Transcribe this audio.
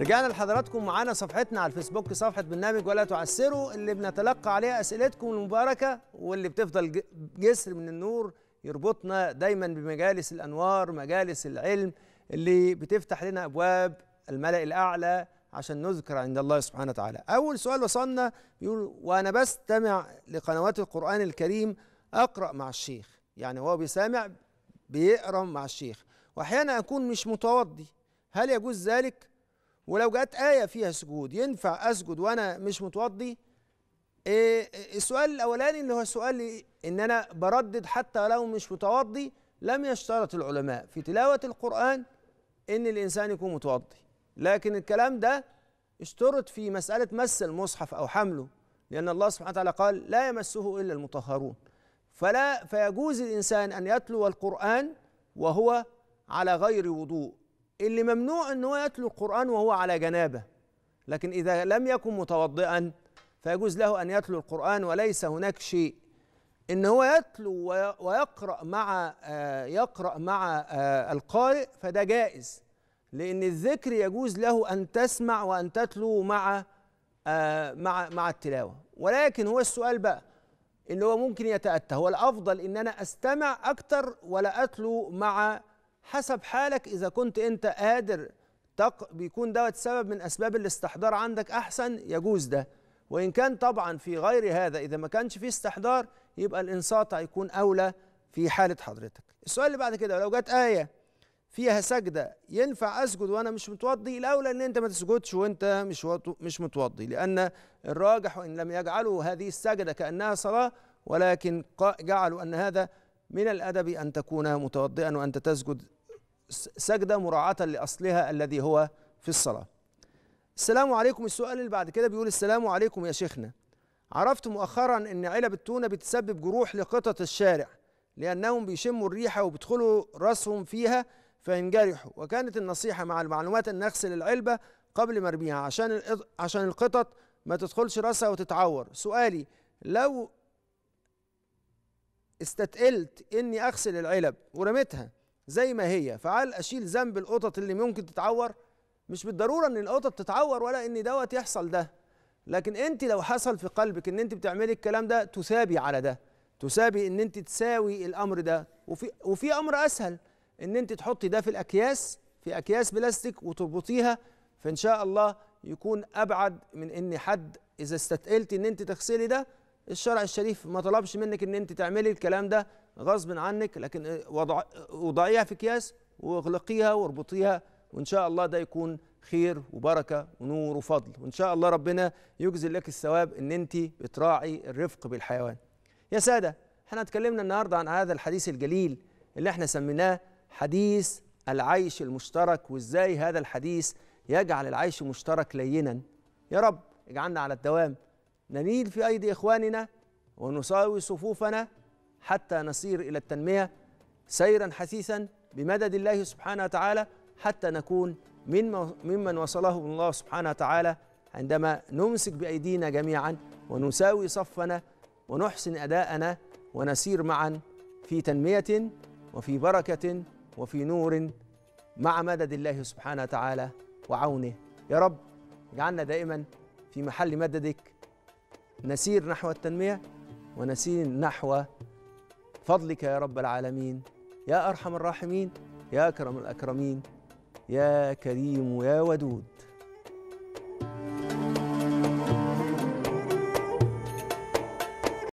رجعنا لحضراتكم معانا صفحتنا على الفيسبوك صفحة برنامج ولا تعسروا اللي بنتلقى عليها أسئلتكم المباركة واللي بتفضل جسر من النور يربطنا دايما بمجالس الأنوار مجالس العلم اللي بتفتح لنا أبواب الملأ الأعلى عشان نذكر عند الله سبحانه وتعالى أول سؤال وصلنا بيقول وأنا بستمع لقنوات القرآن الكريم أقرأ مع الشيخ يعني هو بيسامع بيقرأ مع الشيخ وأحيانا أكون مش متوضي هل يجوز ذلك؟ ولو جت آية فيها سجود ينفع أسجد وأنا مش متوضي إيه السؤال الأولاني اللي هو سؤال إن أنا بردد حتى لو مش متوضي لم يشترط العلماء في تلاوة القرآن إن الإنسان يكون متوضي لكن الكلام ده اشترط في مسألة مس المصحف أو حمله لأن الله سبحانه وتعالى قال لا يمسه إلا المطهرون فلا فيجوز الإنسان أن يتلو القرآن وهو على غير وضوء اللي ممنوع ان هو يتلو القرآن وهو على جنابه لكن إذا لم يكن متوضئا فيجوز له أن يتلو القرآن وليس هناك شيء إن هو يتلو ويقرأ مع آه، يقرأ مع آه، القارئ فده جائز لأن الذكر يجوز له أن تسمع وأن تتلو مع آه، مع مع التلاوة ولكن هو السؤال بقى اللي هو ممكن يتأتى هو الأفضل إن أنا أستمع أكتر ولا أتلو مع حسب حالك إذا كنت أنت قادر تق بيكون دوت سبب من أسباب الاستحضار عندك أحسن يجوز ده وإن كان طبعا في غير هذا إذا ما كانش في استحضار يبقى الإنصات هيكون أولى في حالة حضرتك السؤال اللي بعد كده لو جت آية فيها سجدة ينفع أسجد وأنا مش متوضي الأولى أن أنت ما تسجدش وأنت مش مش متوضي لأن الراجح وإن لم يجعلوا هذه السجدة كأنها صلاة ولكن جعلوا أن هذا من الأدب أن تكون متوضئا وأنت تسجد سجدة مراعاة لأصلها الذي هو في الصلاة السلام عليكم السؤال اللي بعد كده بيقول السلام عليكم يا شيخنا عرفت مؤخرا ان علب التونة بتسبب جروح لقطط الشارع لأنهم بيشموا الريحة وبيدخلوا راسهم فيها فينجرحوا وكانت النصيحة مع المعلومات أن نغسل العلبة قبل ما أرميها عشان عشان القطط ما تدخلش راسها وتتعور سؤالي لو استتقلت إني أغسل العلب ورميتها زي ما هي فعال اشيل ذنب القطط اللي ممكن تتعور مش بالضروره ان القطط تتعور ولا ان دوت يحصل ده لكن انت لو حصل في قلبك ان انت بتعملي الكلام ده تثابي على ده تثابي ان انت تساوي الامر ده وفي وفي امر اسهل ان انت تحطي ده في الاكياس في اكياس بلاستيك وتربطيها فان شاء الله يكون ابعد من ان حد اذا استتقلتي ان انت تغسلي ده الشرع الشريف ما طلبش منك ان انت تعملي الكلام ده غصب عنك لكن وضعيها في اكياس واغلقيها واربطيها وان شاء الله ده يكون خير وبركه ونور وفضل وان شاء الله ربنا يجزي لك الثواب ان انت بتراعي الرفق بالحيوان يا ساده احنا اتكلمنا النهارده عن هذا الحديث الجليل اللي احنا سميناه حديث العيش المشترك وازاي هذا الحديث يجعل العيش المشترك لينا يا رب اجعلنا على الدوام نميل في ايدي اخواننا ونساوي صفوفنا حتى نسير إلى التنمية سيرا حثيثا بمدد الله سبحانه وتعالى حتى نكون من ممن وصلهم الله سبحانه وتعالى عندما نمسك بأيدينا جميعا ونساوي صفنا ونحسن أداءنا ونسير معا في تنمية وفي بركة وفي نور مع مدد الله سبحانه وتعالى وعونه يا رب اجعلنا دائما في محل مددك نسير نحو التنمية ونسير نحو فضلك يا رب العالمين يا أرحم الراحمين يا أكرم الأكرمين يا كريم يا ودود